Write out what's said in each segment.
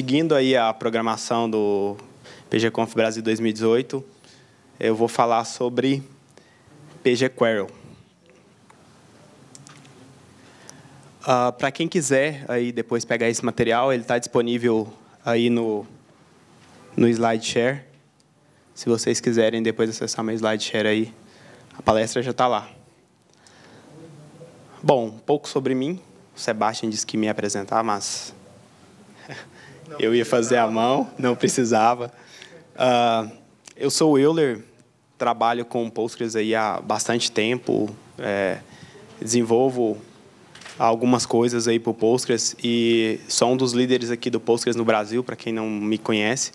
seguindo aí a programação do PGConf Brasil 2018, eu vou falar sobre PGQuery. Uh, ah, Para quem quiser aí depois pegar esse material, ele está disponível aí no, no SlideShare. Se vocês quiserem depois acessar meu SlideShare aí, a palestra já está lá. Bom, um pouco sobre mim. O Sebastian disse que me apresentar, mas eu ia fazer a mão, não precisava. Uh, eu sou o Euler, trabalho com Postgres aí há bastante tempo, é, desenvolvo algumas coisas aí para o Postgres e sou um dos líderes aqui do Postgres no Brasil, para quem não me conhece.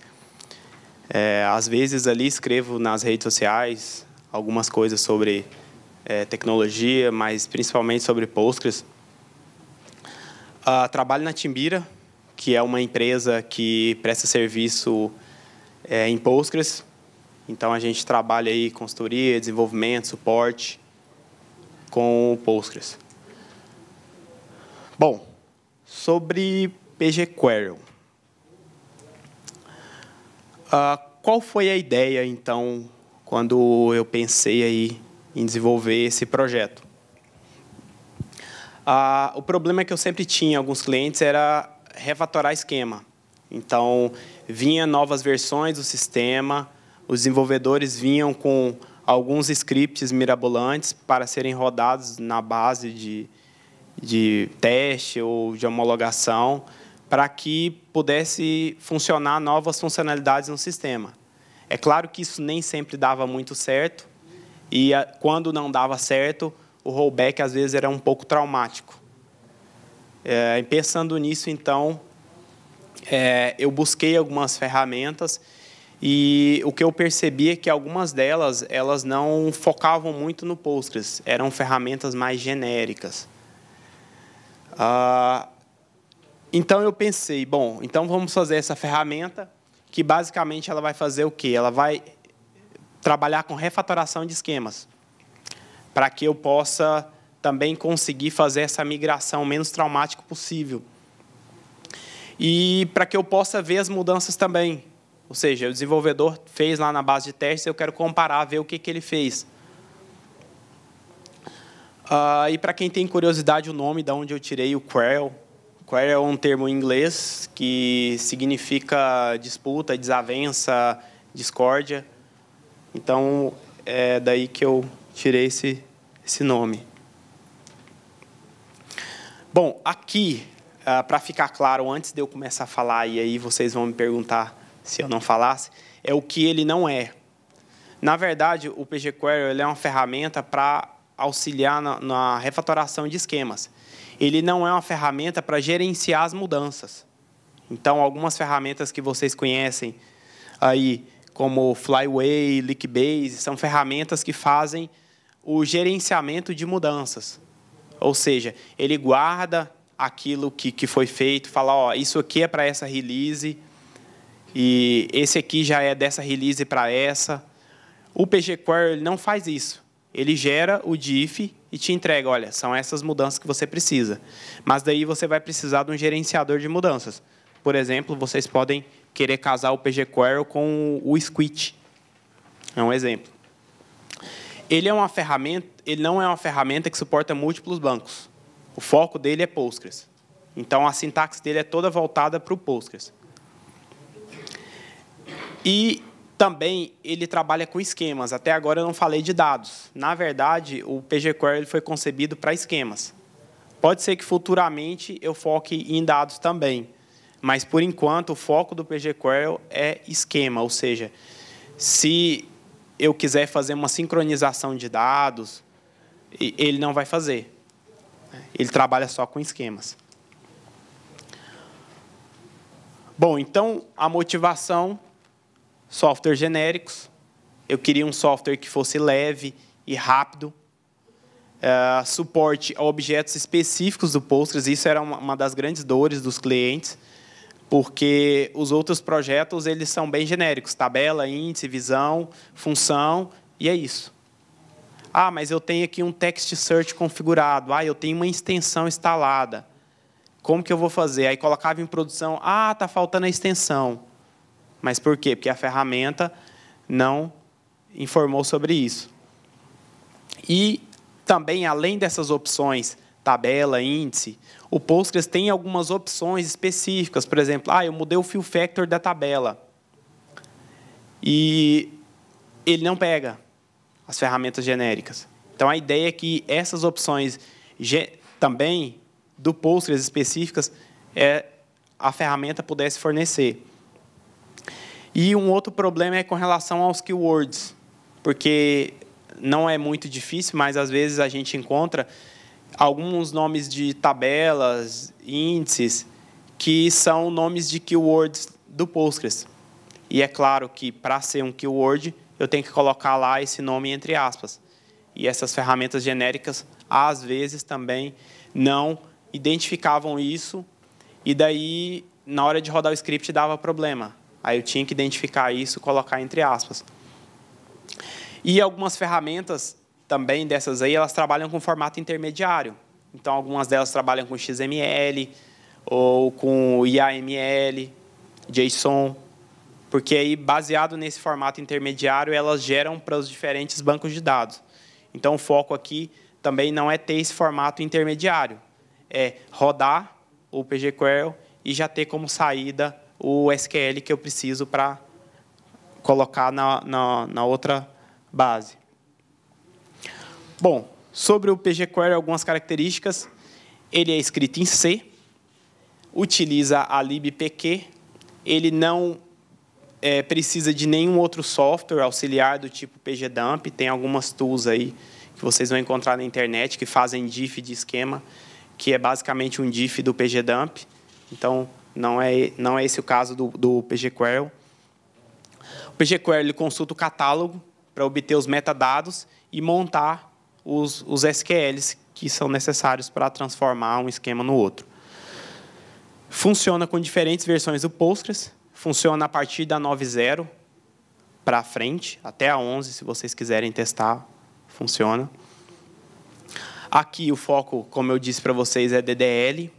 É, às vezes ali escrevo nas redes sociais algumas coisas sobre é, tecnologia, mas principalmente sobre Postgres. Uh, trabalho na Timbira, que é uma empresa que presta serviço é, em Postgres. Então, a gente trabalha aí consultoria, desenvolvimento, suporte com o Postgres. Bom, sobre pgQuery. Uh, ah, qual foi a ideia, então, quando eu pensei aí em desenvolver esse projeto? Uh, o problema que eu sempre tinha alguns clientes era refatorar esquema. Então, vinha novas versões do sistema, os desenvolvedores vinham com alguns scripts mirabolantes para serem rodados na base de, de teste ou de homologação, para que pudesse funcionar novas funcionalidades no sistema. É claro que isso nem sempre dava muito certo, e quando não dava certo, o rollback às vezes era um pouco traumático. É, pensando nisso, então, é, eu busquei algumas ferramentas e o que eu percebi é que algumas delas elas não focavam muito no Postgres, eram ferramentas mais genéricas. Ah, então eu pensei, bom, então vamos fazer essa ferramenta que basicamente ela vai fazer o quê? Ela vai trabalhar com refatoração de esquemas para que eu possa também conseguir fazer essa migração o menos traumática possível. E para que eu possa ver as mudanças também. Ou seja, o desenvolvedor fez lá na base de testes, eu quero comparar, ver o que, que ele fez. Uh, e para quem tem curiosidade, o nome de onde eu tirei o Querl. Querl é um termo em inglês que significa disputa, desavença, discórdia. Então, é daí que eu tirei esse, esse nome. Bom, aqui, uh, ah, para ficar claro, antes de eu começar a falar, e aí vocês vão me perguntar se eu não falasse, é o que ele não é. Na verdade, o PGQuery é uma ferramenta para auxiliar na, na refatoração de esquemas. Ele não é uma ferramenta para gerenciar as mudanças. Então, algumas ferramentas que vocês conhecem aí, como Flyway, Leakbase, são ferramentas que fazem o gerenciamento de mudanças. Ou seja, ele guarda aquilo que, que foi feito, fala, ó, isso aqui é para essa release, e esse aqui já é dessa release para essa. O PGQuery não faz isso. Ele gera o diff e te entrega, olha, são essas mudanças que você precisa. Mas daí você vai precisar de um gerenciador de mudanças. Por exemplo, vocês podem querer casar o Query com o Squid. É um exemplo. Ele é uma ferramenta, ele não é uma ferramenta que suporta múltiplos bancos. O foco dele é Postgres. Então a sintaxe dele é toda voltada para o Postgres. E também ele trabalha com esquemas. Até agora eu não falei de dados. Na verdade, o PGQuery foi concebido para esquemas. Pode ser que futuramente eu foque em dados também, mas por enquanto o foco do PGQuery é esquema, ou seja, se eu quiser fazer uma sincronização de dados, ele não vai fazer. Ele trabalha só com esquemas. Bom, então a motivação, software genéricos. Eu queria um software que fosse leve e rápido, é, suporte a objetos específicos do Postgres. Isso era uma das grandes dores dos clientes porque os outros projetos eles são bem genéricos, tabela, índice, visão, função, e é isso. Ah, mas eu tenho aqui um text search configurado. Ah, eu tenho uma extensão instalada. Como que eu vou fazer? Aí colocava em produção, ah, tá faltando a extensão. Mas por quê? Porque a ferramenta não informou sobre isso. E também além dessas opções, tabela, índice, o Postgres tem algumas opções específicas. Por exemplo, ah, eu mudei o fill factor da tabela. E ele não pega as ferramentas genéricas. Então, a ideia é que essas opções também do Postgres específicas é a ferramenta pudesse fornecer. E um outro problema é com relação aos keywords, porque não é muito difícil, mas às vezes a gente encontra alguns nomes de tabelas, índices, que são nomes de keywords do Postgres. E é claro que, para ser um keyword, eu tenho que colocar lá esse nome entre aspas. E essas ferramentas genéricas, às vezes, também não identificavam isso. E daí, na hora de rodar o script, dava problema. Aí eu tinha que identificar isso, colocar entre aspas. E algumas ferramentas também dessas aí, elas trabalham com formato intermediário. Então, algumas delas trabalham com XML ou com IAML, JSON, porque aí, baseado nesse formato intermediário, elas geram para os diferentes bancos de dados. Então, o foco aqui também não é ter esse formato intermediário, é rodar o PGQuery e já ter como saída o SQL que eu preciso para colocar na, na, na outra base. Bom, sobre o PGQuery, algumas características. Ele é escrito em C, utiliza a libpq, ele não é, precisa de nenhum outro software auxiliar do tipo pgdump, tem algumas tools aí que vocês vão encontrar na internet que fazem diff de esquema, que é basicamente um diff do pgdump. Então, não é, não é esse o caso do, do pgquery. O pgquery ele consulta o catálogo para obter os metadados e montar os, os SQLs que são necessários para transformar um esquema no outro. Funciona com diferentes versões do Postgres, funciona a partir da 9.0 para frente, até a 11, se vocês quiserem testar, funciona. Aqui o foco, como eu disse para vocês, é DDL,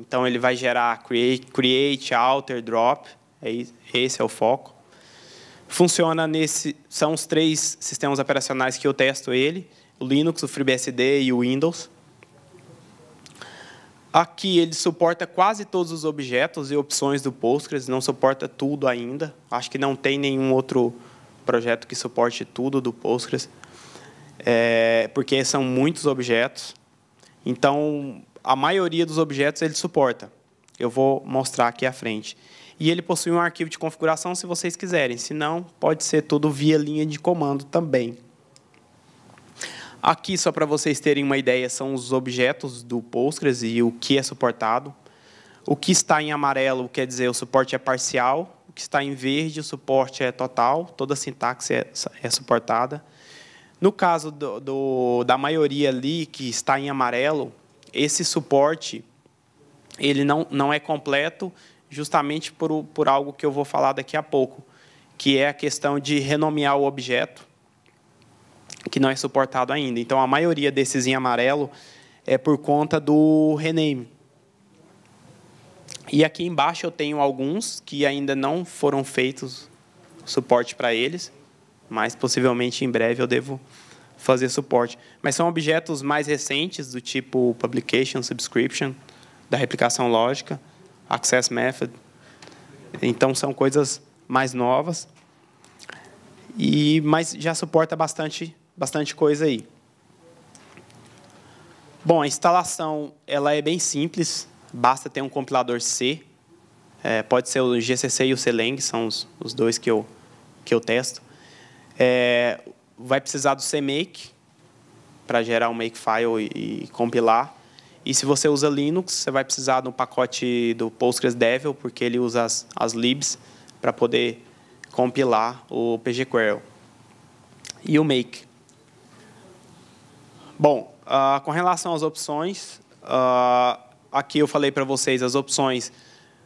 então ele vai gerar create, create alter, drop, é esse é o foco. Funciona nesse, são os três sistemas operacionais que eu testo ele, o Linux, o FreeBSD e o Windows. Aqui ele suporta quase todos os objetos e opções do Postgres, não suporta tudo ainda. Acho que não tem nenhum outro projeto que suporte tudo do Postgres, é, porque são muitos objetos. Então, a maioria dos objetos ele suporta. Eu vou mostrar aqui à frente. E ele possui um arquivo de configuração se vocês quiserem. Se não, pode ser tudo via linha de comando também. Aqui, só para vocês terem uma ideia, são os objetos do Postgres e o que é suportado. O que está em amarelo quer dizer o suporte é parcial, o que está em verde, o suporte é total, toda a sintaxe é, é suportada. No caso do, do, da maioria ali que está em amarelo, esse suporte ele não, não é completo justamente por, por algo que eu vou falar daqui a pouco, que é a questão de renomear o objeto que não é suportado ainda. Então, a maioria desses em amarelo é por conta do rename. E aqui embaixo eu tenho alguns que ainda não foram feitos suporte para eles, mas possivelmente em breve eu devo fazer suporte. Mas são objetos mais recentes, do tipo publication, subscription, da replicação lógica, access method. Então são coisas mais novas. E mas já suporta bastante bastante coisa aí. Bom, a instalação ela é bem simples, basta ter um compilador C, é, pode ser o GCC e o Clang, são os, os dois que eu, que eu testo. É, vai precisar do CMake para gerar um makefile e, e compilar. E se você usa Linux, você vai precisar do pacote do PostgreSQL, porque ele usa as, as libs para poder compilar o pgQuery. E o make. Bom, uh, com relação às opções, uh, aqui eu falei para vocês as opções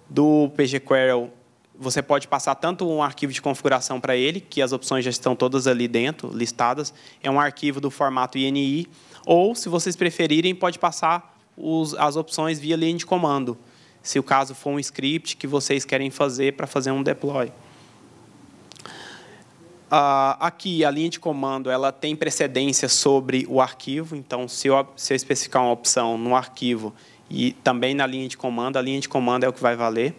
do PGQuery. Você pode passar tanto um arquivo de configuração para ele, que as opções já estão todas ali dentro, listadas. É um arquivo do formato INI. Ou, se vocês preferirem, pode passar os, as opções via linha de comando se o caso for um script que vocês querem fazer para fazer um deploy. Ah, aqui, a linha de comando ela tem precedência sobre o arquivo, então, se eu, se eu especificar uma opção no arquivo e também na linha de comando, a linha de comando é o que vai valer.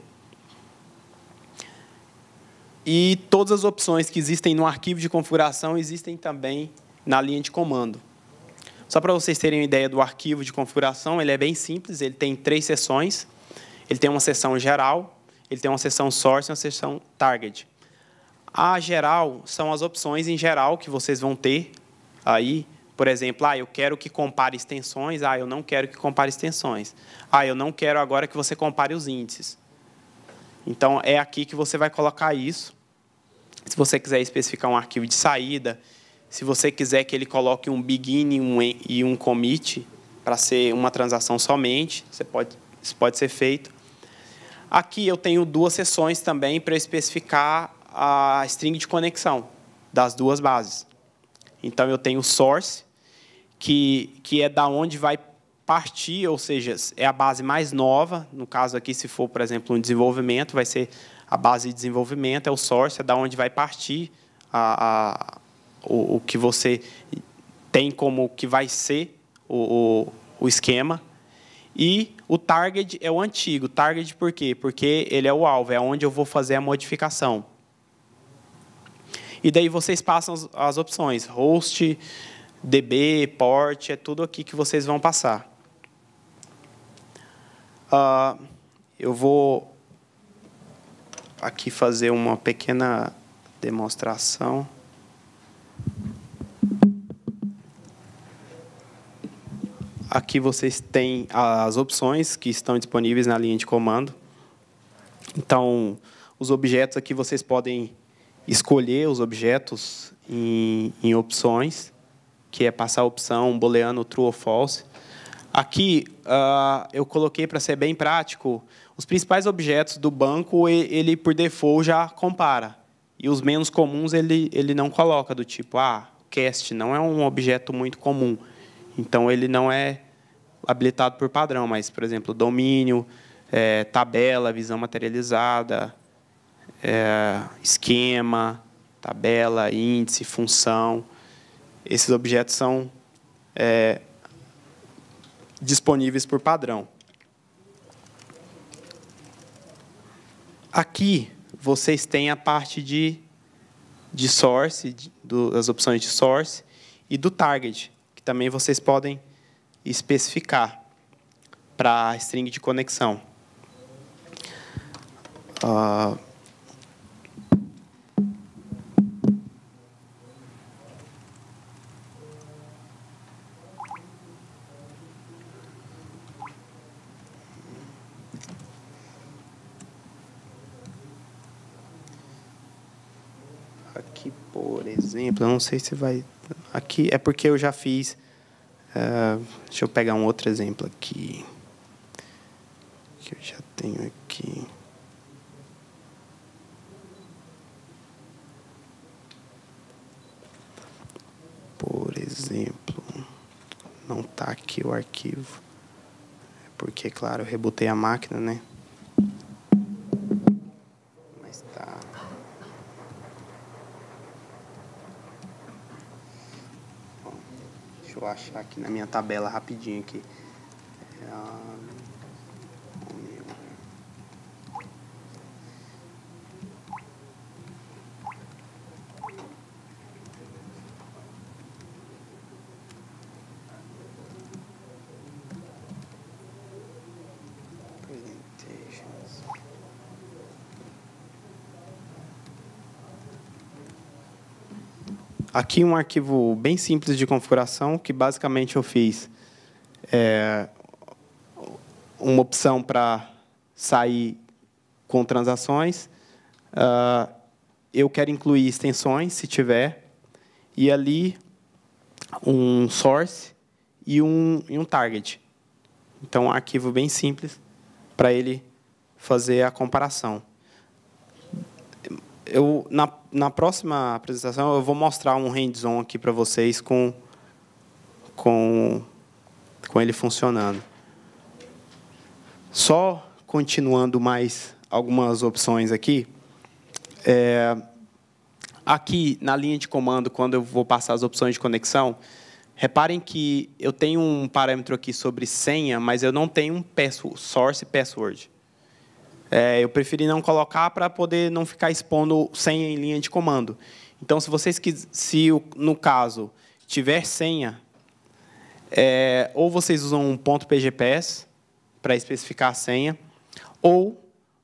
E todas as opções que existem no arquivo de configuração existem também na linha de comando. Só para vocês terem uma ideia do arquivo de configuração, ele é bem simples, ele tem três seções. Ele tem uma seção geral, ele tem uma seção source e uma seção target. A geral são as opções em geral que vocês vão ter aí. Por exemplo, ah, eu quero que compare extensões, ah, eu não quero que compare extensões. Ah, eu não quero agora que você compare os índices. Então, é aqui que você vai colocar isso. Se você quiser especificar um arquivo de saída, se você quiser que ele coloque um begin um e um commit para ser uma transação somente, você pode, isso pode ser feito. Aqui eu tenho duas sessões também para especificar a string de conexão das duas bases. Então, eu tenho o source, que, que é da onde vai partir, ou seja, é a base mais nova. No caso aqui, se for, por exemplo, um desenvolvimento, vai ser a base de desenvolvimento, é o source, é da onde vai partir a, a o, o, que você tem como que vai ser o, o, o esquema. E o target é o antigo. Target por quê? Porque ele é o alvo, é onde eu vou fazer a modificação. E daí vocês passam as, as opções, host, DB, port, é tudo aqui que vocês vão passar. Uh, eu vou aqui fazer uma pequena demonstração. Aqui vocês têm as opções que estão disponíveis na linha de comando. Então, os objetos aqui vocês podem escolher os objetos em, em opções, que é passar a opção booleano true ou false. Aqui uh, eu coloquei para ser bem prático os principais objetos do banco ele por default já compara e os menos comuns ele ele não coloca do tipo ah cast não é um objeto muito comum então ele não é habilitado por padrão mas por exemplo domínio é, tabela visão materializada é, esquema, tabela, índice, função. Esses objetos são é, disponíveis por padrão. Aqui vocês têm a parte de, de source, das opções de source e do target, que também vocês podem especificar para a string de conexão. Uh, exemplo, eu não sei se vai. Aqui é porque eu já fiz. Uh, deixa eu pegar um outro exemplo aqui. Que eu já tenho aqui. Por exemplo, não está aqui o arquivo. É porque, claro, eu rebotei a máquina, né? achar aqui na minha tabela rapidinho aqui. Aqui um arquivo bem simples de configuração que basicamente eu fiz é, uma opção para sair com transações. Uh, eu quero incluir extensões, se tiver, e ali um source e um, e um target. Então, um arquivo bem simples para ele fazer a comparação eu na, na próxima apresentação eu vou mostrar um hands-on aqui para vocês com com com ele funcionando. Só continuando mais algumas opções aqui. É, aqui na linha de comando, quando eu vou passar as opções de conexão, reparem que eu tenho um parâmetro aqui sobre senha, mas eu não tenho um password, source password. É, eu preferi não colocar para poder não ficar expondo senha em linha de comando. Então, se vocês se no caso tiver senha, é, ou vocês usam um ponto .pgps para especificar a senha, ou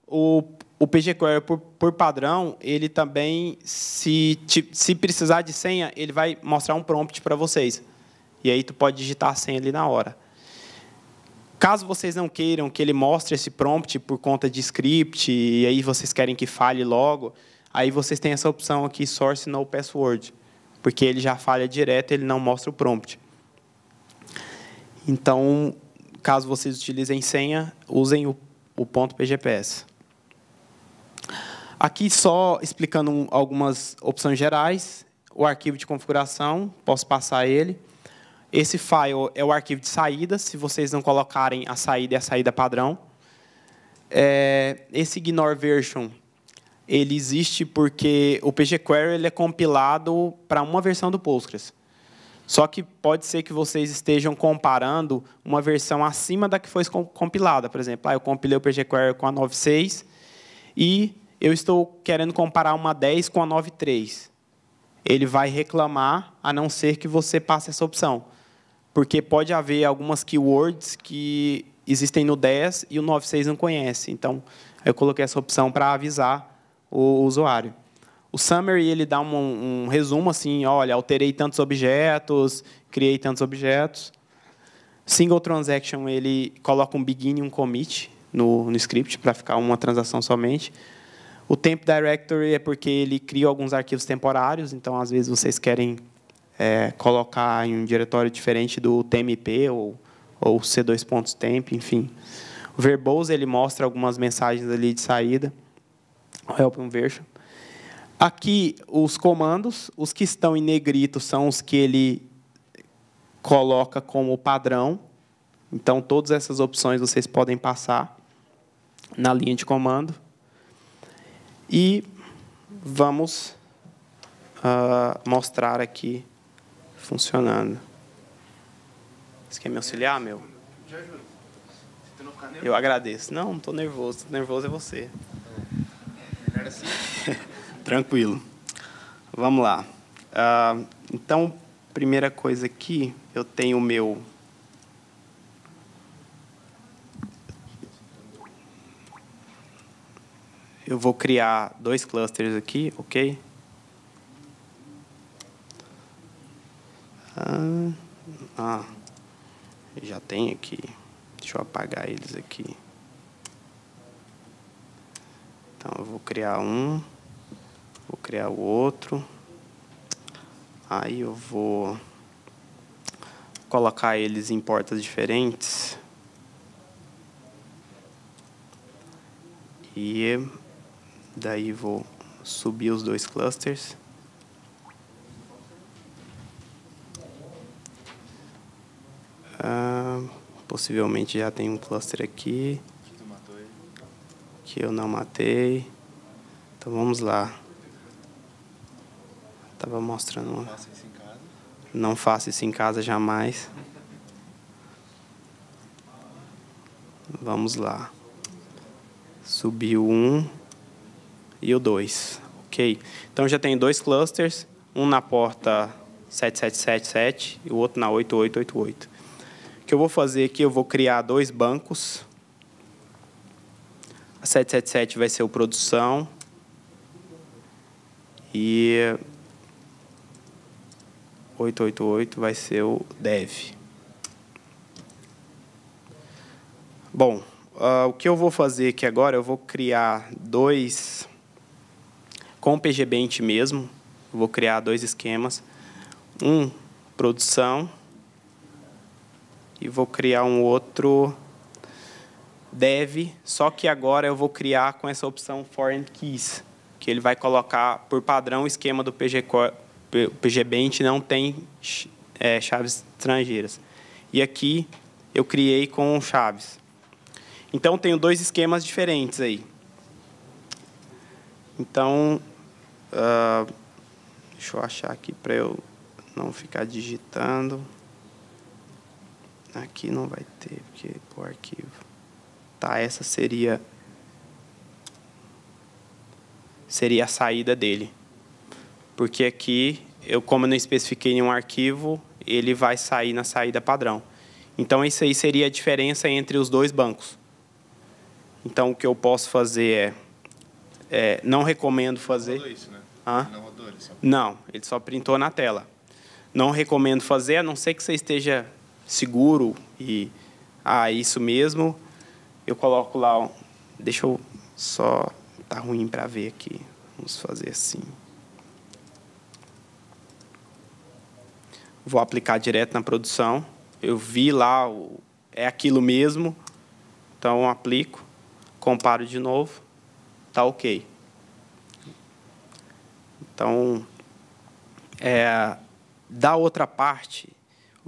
o, o pgquery por, por padrão, ele também se se precisar de senha, ele vai mostrar um prompt para vocês. E aí tu pode digitar a senha ali na hora. Caso vocês não queiram que ele mostre esse prompt por conta de script, e aí vocês querem que fale logo, aí vocês têm essa opção aqui, source no password, porque ele já falha direto, ele não mostra o prompt. Então, caso vocês utilizem senha, usem o, o ponto .pgps. Aqui só explicando algumas opções gerais, o arquivo de configuração, posso passar ele. Esse file é o arquivo de saída, se vocês não colocarem a saída, é a saída padrão. É, esse ignore version ele existe porque o PGQuery ele é compilado para uma versão do Postgres. Só que pode ser que vocês estejam comparando uma versão acima da que foi compilada. Por exemplo, ah, eu compilei o PGQuery com a 9.6 e eu estou querendo comparar uma 10 com a 9.3. Ele vai reclamar, a não ser que você passe essa opção porque pode haver algumas keywords que existem no 10 e o 96 não conhece. Então, eu coloquei essa opção para avisar o usuário. O summary ele dá um, um, resumo assim, olha, alterei tantos objetos, criei tantos objetos. Single transaction ele coloca um begin e um commit no, no script para ficar uma transação somente. O temp directory é porque ele cria alguns arquivos temporários, então às vezes vocês querem é, colocar em um diretório diferente do TMP ou, ou C2.temp, enfim. O verbose ele mostra algumas mensagens ali de saída. Help um version. Aqui, os comandos, os que estão em negrito são os que ele coloca como padrão. Então, todas essas opções vocês podem passar na linha de comando. E vamos uh, mostrar aqui funcionando. Você quer me auxiliar, meu? Eu agradeço. Não, não estou nervoso. Tô nervoso é você. Tranquilo. Vamos lá. Uh, então, primeira coisa aqui, eu tenho o meu. Eu vou criar dois clusters aqui, ok? Ah, ah, já tem aqui. Deixa eu apagar eles aqui. Então eu vou criar um, vou criar o outro. Aí eu vou colocar eles em portas diferentes. E daí vou subir os dois clusters. Ah, possivelmente já tem um cluster aqui. Que eu não matei. Então vamos lá. Tava mostrando. Uma... Não faça isso em casa jamais. Vamos lá. Subiu um e o dois. Ok. Então já tem dois clusters, um na porta 7777 e o outro na 8888 que eu vou fazer aqui, eu vou criar dois bancos. A 777 vai ser o produção. E 888 vai ser o dev. Bom, uh, o que eu vou fazer aqui agora, eu vou criar dois, com o PGBent mesmo, vou criar dois esquemas. Um, produção e vou criar um outro dev, só que agora eu vou criar com essa opção foreign keys, que ele vai colocar por padrão o esquema do PG, PGBent não tem é, chaves estrangeiras. E aqui eu criei com chaves. Então tenho dois esquemas diferentes aí. Então, uh, deixa eu achar aqui para eu não ficar digitando. Tá aqui não vai ter, porque o arquivo. Tá, essa seria seria a saída dele. Porque aqui, eu como eu não especifiquei nenhum arquivo, ele vai sair na saída padrão. Então, isso aí seria a diferença entre os dois bancos. Então, o que eu posso fazer é... é não recomendo fazer... Não isso, né? Hã? Não, rodou, ele só... não, ele só printou na tela. Não recomendo fazer, a não ser que você esteja seguro e ah, é isso mesmo. Eu coloco lá, deixa eu só tá ruim para ver aqui. Vamos fazer assim. Vou aplicar direto na produção. Eu vi lá, é aquilo mesmo. Então aplico, comparo de novo, tá ok. Então, é, da outra parte,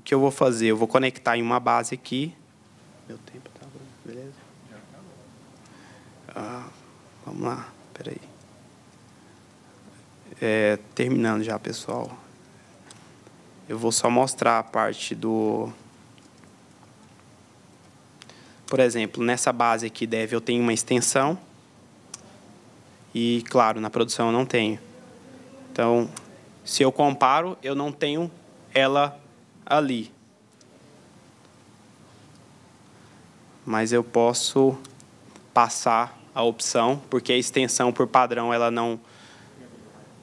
que eu vou fazer? Eu vou conectar em uma base aqui. Meu tempo está bom, beleza? Ah, vamos lá, aí. É, terminando já, pessoal. Eu vou só mostrar a parte do... Por exemplo, nessa base aqui, dev, eu tenho uma extensão. E, claro, na produção eu não tenho. Então, se eu comparo, eu não tenho ela ali. Mas eu posso passar a opção, porque a extensão por padrão ela não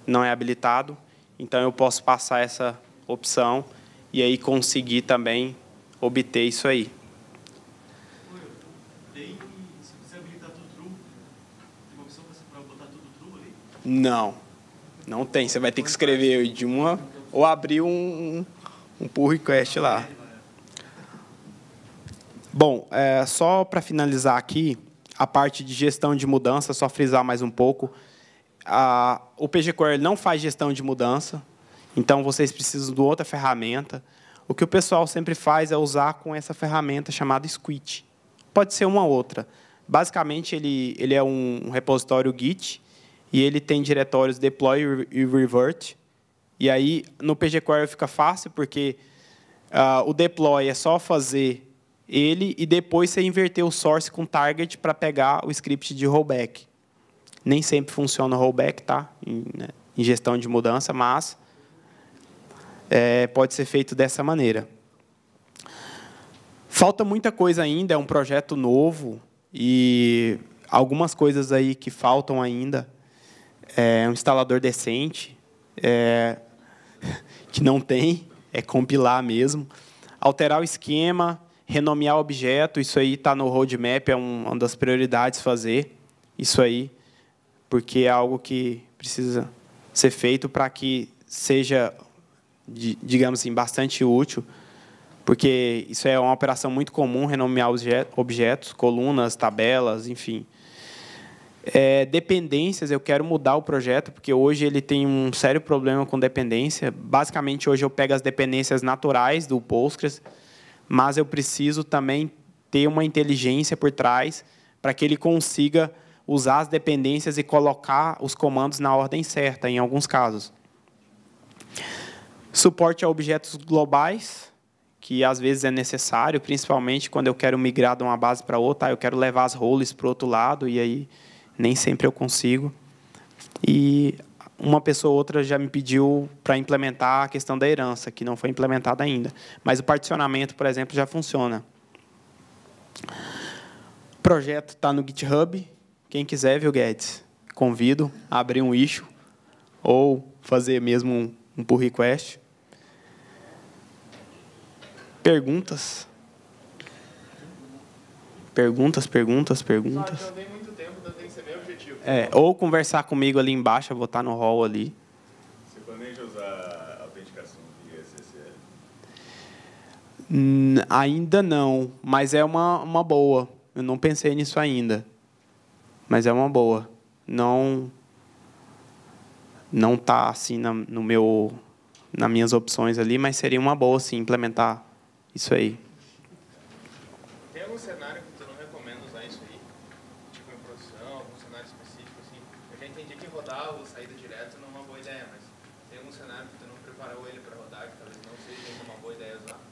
não é habilitado, então eu posso passar essa opção e aí conseguir também obter isso aí. Não, não tem. Você vai ter que escrever de uma ou abrir um, um pull request lá. Bom, é, só para finalizar aqui, a parte de gestão de mudança, só frisar mais um pouco. A, o PGCore não faz gestão de mudança, então vocês precisam de outra ferramenta. O que o pessoal sempre faz é usar com essa ferramenta chamada Squid. Pode ser uma outra. Basicamente, ele, ele é um repositório Git e ele tem diretórios deploy e revert. E aí, no Query fica fácil, porque uh, o deploy é só fazer ele e depois você inverter o source com target para pegar o script de rollback. Nem sempre funciona o rollback, tá? Em, né, em gestão de mudança, mas é, pode ser feito dessa maneira. Falta muita coisa ainda, é um projeto novo e algumas coisas aí que faltam ainda. É um instalador decente, é, que não tem, é compilar mesmo. Alterar o esquema, renomear objeto, isso aí está no roadmap, é uma das prioridades fazer isso aí, porque é algo que precisa ser feito para que seja, digamos assim, bastante útil, porque isso é uma operação muito comum, renomear objetos, colunas, tabelas, enfim. É, dependências, eu quero mudar o projeto, porque hoje ele tem um sério problema com dependência. Basicamente, hoje eu pego as dependências naturais do Postgres, mas eu preciso também ter uma inteligência por trás para que ele consiga usar as dependências e colocar os comandos na ordem certa, em alguns casos. Suporte a objetos globais, que às vezes é necessário, principalmente quando eu quero migrar de uma base para outra, eu quero levar as roles para o outro lado, e aí nem sempre eu consigo. E uma pessoa ou outra já me pediu para implementar a questão da herança, que não foi implementada ainda. Mas o particionamento, por exemplo, já funciona. O projeto está no GitHub. Quem quiser, viu, Guedes? Convido a abrir um issue ou fazer mesmo um pull request. Perguntas? Perguntas, perguntas, perguntas. É, ou conversar comigo ali embaixo, eu vou estar no hall ali. Você planeja usar autenticação via SSL? ainda não, mas é uma, uma boa. Eu não pensei nisso ainda. Mas é uma boa. Não não tá assim na, no meu nas minhas opções ali, mas seria uma boa sim implementar isso aí.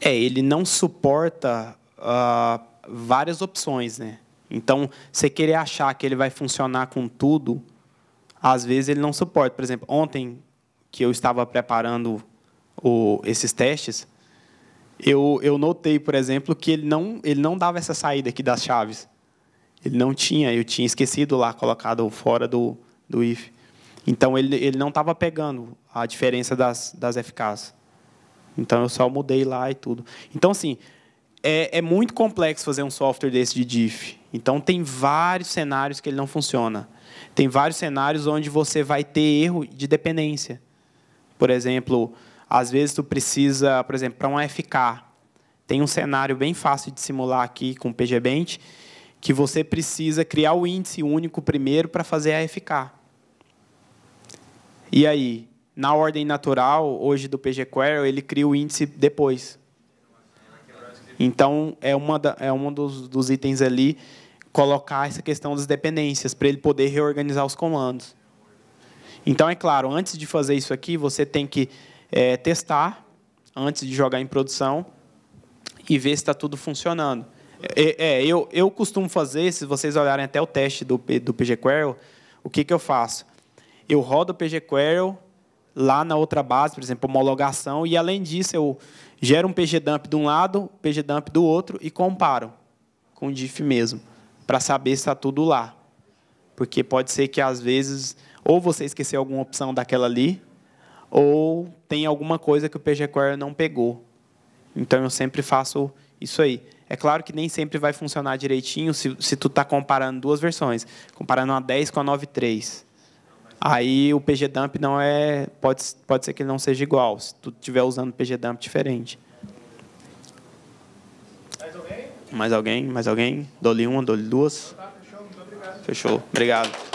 É, ele não suporta uh, várias opções, né? Então, você querer achar que ele vai funcionar com tudo, às vezes ele não suporta. Por exemplo, ontem que eu estava preparando o, esses testes, eu, eu notei, por exemplo, que ele não, ele não dava essa saída aqui das chaves. Ele não tinha, eu tinha esquecido lá, colocado fora do, do if. Então, ele, ele não estava pegando a diferença das, das FKs. Então eu só mudei lá e tudo. Então, assim, é, é muito complexo fazer um software desse de diff. Então tem vários cenários que ele não funciona. Tem vários cenários onde você vai ter erro de dependência. Por exemplo, às vezes tu precisa, por exemplo, para um FK, tem um cenário bem fácil de simular aqui com o PGBent, que você precisa criar o índice único primeiro para fazer a FK. E aí, na ordem natural, hoje do PGQuery, ele cria o índice depois. Então, é, uma da, é um dos, dos itens ali colocar essa questão das dependências, para ele poder reorganizar os comandos. Então, é claro, antes de fazer isso aqui, você tem que é, testar, antes de jogar em produção, e ver se está tudo funcionando. É, é, eu, eu costumo fazer, se vocês olharem até o teste do, do PGQuery, o que, que eu faço? Eu rodo o PGQuery lá na outra base, por exemplo, homologação, e além disso eu gero um pgdump de um lado, pgdump do outro e comparo com o diff mesmo, para saber se está tudo lá. Porque pode ser que às vezes ou você esqueceu alguma opção daquela ali, ou tem alguma coisa que o pgquery não pegou. Então eu sempre faço isso aí. É claro que nem sempre vai funcionar direitinho se, se tu está comparando duas versões, comparando a 10 com a 9.3. Aí o pgdump não é, pode, pode ser que ele não seja igual, se tu estiver usando pgdump diferente. Mais alguém? Mais alguém? Mais alguém? Dole uma, dole duas. Tá, fechou. Muito obrigado. Fechou. Obrigado.